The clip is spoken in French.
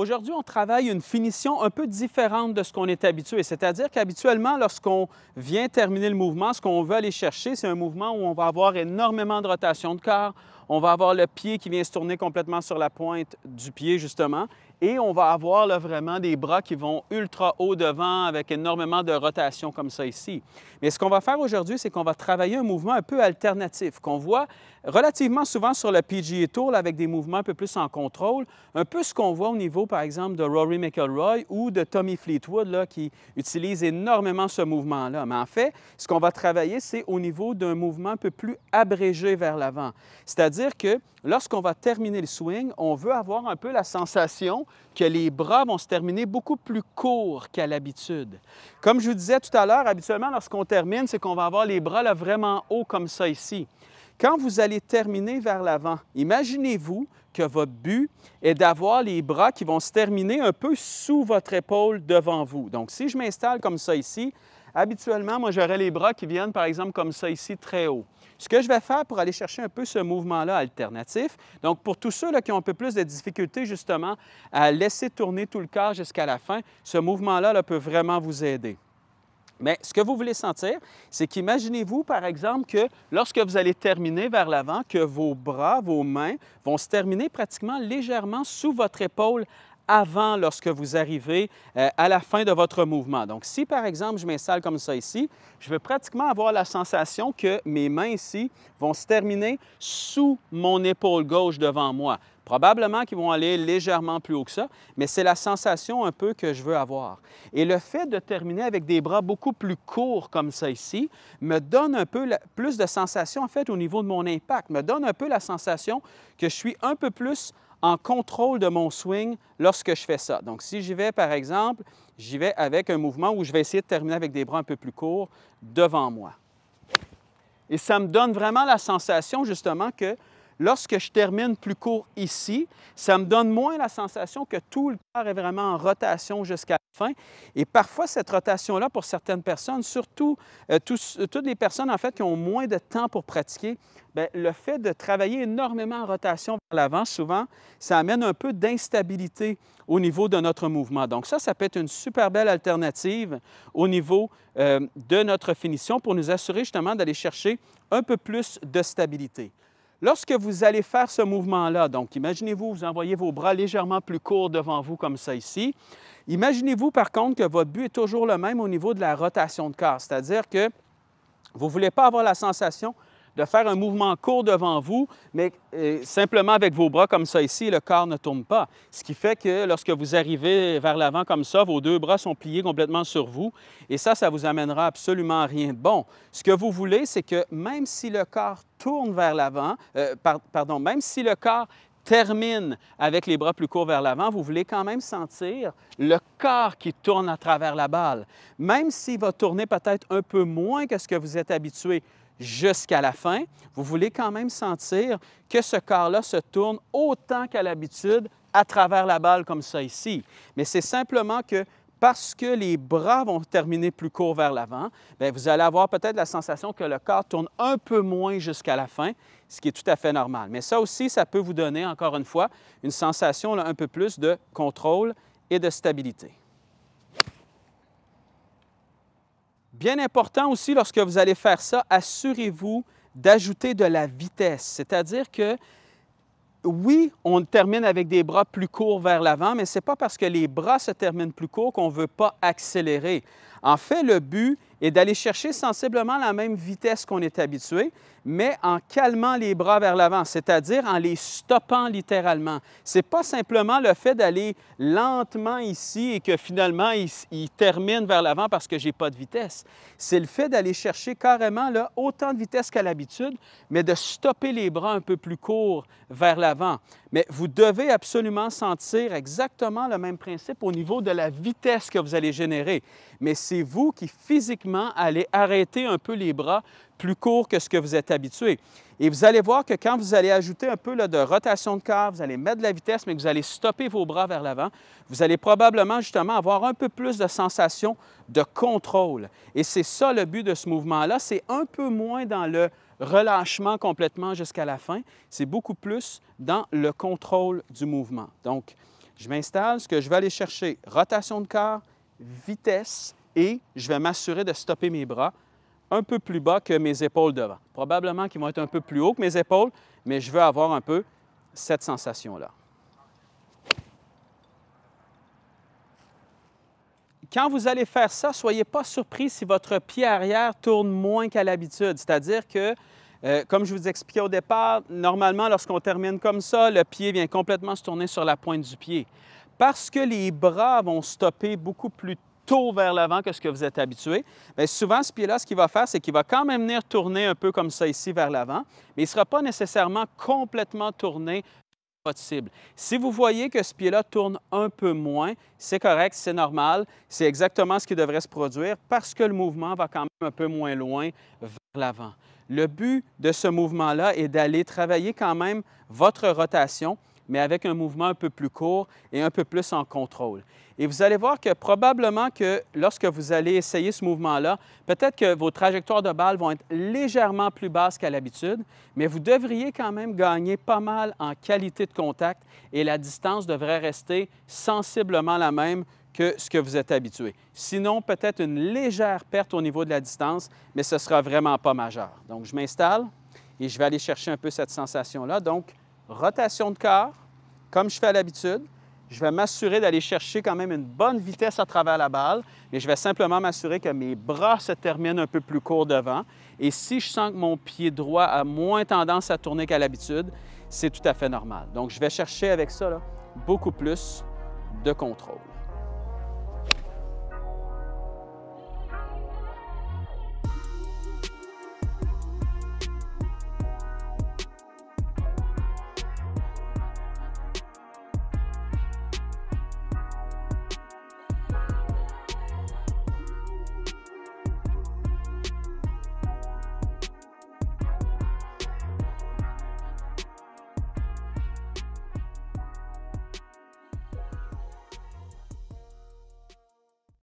Aujourd'hui, on travaille une finition un peu différente de ce qu'on est habitué, c'est-à-dire qu'habituellement, lorsqu'on vient terminer le mouvement, ce qu'on veut aller chercher, c'est un mouvement où on va avoir énormément de rotation de corps, on va avoir le pied qui vient se tourner complètement sur la pointe du pied, justement. Et on va avoir vraiment des bras qui vont ultra haut devant avec énormément de rotation comme ça ici. Mais ce qu'on va faire aujourd'hui, c'est qu'on va travailler un mouvement un peu alternatif qu'on voit relativement souvent sur le PG Tour avec des mouvements un peu plus en contrôle, un peu ce qu'on voit au niveau par exemple de Rory McIlroy ou de Tommy Fleetwood là, qui utilise énormément ce mouvement-là. Mais en fait, ce qu'on va travailler, c'est au niveau d'un mouvement un peu plus abrégé vers l'avant, c'est-à-dire dire que lorsqu'on va terminer le swing, on veut avoir un peu la sensation que les bras vont se terminer beaucoup plus courts qu'à l'habitude. Comme je vous disais tout à l'heure, habituellement, lorsqu'on termine, c'est qu'on va avoir les bras là, vraiment haut comme ça ici. Quand vous allez terminer vers l'avant, imaginez-vous que votre but est d'avoir les bras qui vont se terminer un peu sous votre épaule devant vous. Donc, si je m'installe comme ça ici, Habituellement, moi, j'aurais les bras qui viennent, par exemple, comme ça ici, très haut. Ce que je vais faire pour aller chercher un peu ce mouvement-là alternatif, donc pour tous ceux là, qui ont un peu plus de difficultés, justement, à laisser tourner tout le corps jusqu'à la fin, ce mouvement-là là, peut vraiment vous aider. Mais ce que vous voulez sentir, c'est qu'imaginez-vous, par exemple, que lorsque vous allez terminer vers l'avant, que vos bras, vos mains vont se terminer pratiquement légèrement sous votre épaule avant lorsque vous arrivez euh, à la fin de votre mouvement. Donc, si par exemple je m'installe comme ça ici, je veux pratiquement avoir la sensation que mes mains ici vont se terminer sous mon épaule gauche devant moi. Probablement qu'ils vont aller légèrement plus haut que ça, mais c'est la sensation un peu que je veux avoir. Et le fait de terminer avec des bras beaucoup plus courts comme ça ici me donne un peu plus de sensation en fait au niveau de mon impact, me donne un peu la sensation que je suis un peu plus en contrôle de mon swing lorsque je fais ça. Donc, si j'y vais, par exemple, j'y vais avec un mouvement où je vais essayer de terminer avec des bras un peu plus courts devant moi. Et ça me donne vraiment la sensation, justement, que lorsque je termine plus court ici, ça me donne moins la sensation que tout le corps est vraiment en rotation jusqu'à et parfois, cette rotation-là, pour certaines personnes, surtout euh, toutes les personnes, en fait, qui ont moins de temps pour pratiquer, ben, le fait de travailler énormément en rotation vers l'avant, souvent, ça amène un peu d'instabilité au niveau de notre mouvement. Donc ça, ça peut être une super belle alternative au niveau euh, de notre finition pour nous assurer justement d'aller chercher un peu plus de stabilité. Lorsque vous allez faire ce mouvement-là, donc imaginez-vous, vous envoyez vos bras légèrement plus courts devant vous comme ça ici. Imaginez-vous par contre que votre but est toujours le même au niveau de la rotation de corps, c'est-à-dire que vous ne voulez pas avoir la sensation de faire un mouvement court devant vous, mais euh, simplement avec vos bras comme ça ici, le corps ne tourne pas. Ce qui fait que lorsque vous arrivez vers l'avant comme ça, vos deux bras sont pliés complètement sur vous et ça, ça vous amènera absolument rien de bon. Ce que vous voulez, c'est que même si le corps tourne vers l'avant, euh, pardon, même si le corps termine avec les bras plus courts vers l'avant, vous voulez quand même sentir le corps qui tourne à travers la balle. Même s'il va tourner peut-être un peu moins que ce que vous êtes habitué, jusqu'à la fin, vous voulez quand même sentir que ce corps-là se tourne autant qu'à l'habitude à travers la balle comme ça ici. Mais c'est simplement que parce que les bras vont terminer plus court vers l'avant, ben, vous allez avoir peut-être la sensation que le corps tourne un peu moins jusqu'à la fin, ce qui est tout à fait normal. Mais ça aussi, ça peut vous donner, encore une fois, une sensation un peu plus de contrôle et de stabilité. Bien important aussi, lorsque vous allez faire ça, assurez-vous d'ajouter de la vitesse, c'est-à-dire que oui, on termine avec des bras plus courts vers l'avant, mais ce n'est pas parce que les bras se terminent plus courts qu'on ne veut pas accélérer. En fait, le but est d'aller chercher sensiblement la même vitesse qu'on est habitué, mais en calmant les bras vers l'avant, c'est-à-dire en les stoppant littéralement. Ce n'est pas simplement le fait d'aller lentement ici et que finalement il, termine vers l'avant parce que je n'ai pas de vitesse. C'est le fait d'aller chercher carrément autant de vitesse qu'à l'habitude, mais de stopper les bras un peu plus courts vers l'avant. Mais vous devez absolument sentir exactement le même principe au niveau de la vitesse que vous allez générer. Mais c'est vous qui physiquement allez arrêter un peu les bras plus court que ce que vous êtes habitué. Et vous allez voir que quand vous allez ajouter un peu de rotation de corps, vous allez mettre de la vitesse, mais que vous allez stopper vos bras vers l'avant, vous allez probablement justement avoir un peu plus de sensation de contrôle. Et c'est ça le but de ce mouvement-là. C'est un peu moins dans le relâchement complètement jusqu'à la fin. C'est beaucoup plus dans le contrôle du mouvement. Donc, je m'installe, ce que je vais aller chercher, rotation de corps, vitesse, et je vais m'assurer de stopper mes bras un peu plus bas que mes épaules devant. Probablement qu'ils vont être un peu plus hauts que mes épaules, mais je veux avoir un peu cette sensation-là. Quand vous allez faire ça, soyez pas surpris si votre pied arrière tourne moins qu'à l'habitude. C'est-à-dire que, euh, comme je vous expliquais au départ, normalement, lorsqu'on termine comme ça, le pied vient complètement se tourner sur la pointe du pied. Parce que les bras vont stopper beaucoup plus vers l'avant que ce que vous êtes habitué, souvent, ce pied-là, ce qu'il va faire, c'est qu'il va quand même venir tourner un peu comme ça ici vers l'avant, mais il ne sera pas nécessairement complètement tourné votre cible. Si vous voyez que ce pied-là tourne un peu moins, c'est correct, c'est normal, c'est exactement ce qui devrait se produire parce que le mouvement va quand même un peu moins loin vers l'avant. Le but de ce mouvement-là est d'aller travailler quand même votre rotation, mais avec un mouvement un peu plus court et un peu plus en contrôle. Et vous allez voir que probablement que lorsque vous allez essayer ce mouvement-là, peut-être que vos trajectoires de balle vont être légèrement plus basses qu'à l'habitude, mais vous devriez quand même gagner pas mal en qualité de contact et la distance devrait rester sensiblement la même que ce que vous êtes habitué. Sinon, peut-être une légère perte au niveau de la distance, mais ce ne sera vraiment pas majeur. Donc, je m'installe et je vais aller chercher un peu cette sensation-là. Donc, rotation de corps, comme je fais à l'habitude. Je vais m'assurer d'aller chercher quand même une bonne vitesse à travers la balle, mais je vais simplement m'assurer que mes bras se terminent un peu plus court devant. Et si je sens que mon pied droit a moins tendance à tourner qu'à l'habitude, c'est tout à fait normal. Donc, je vais chercher avec ça beaucoup plus de contrôle.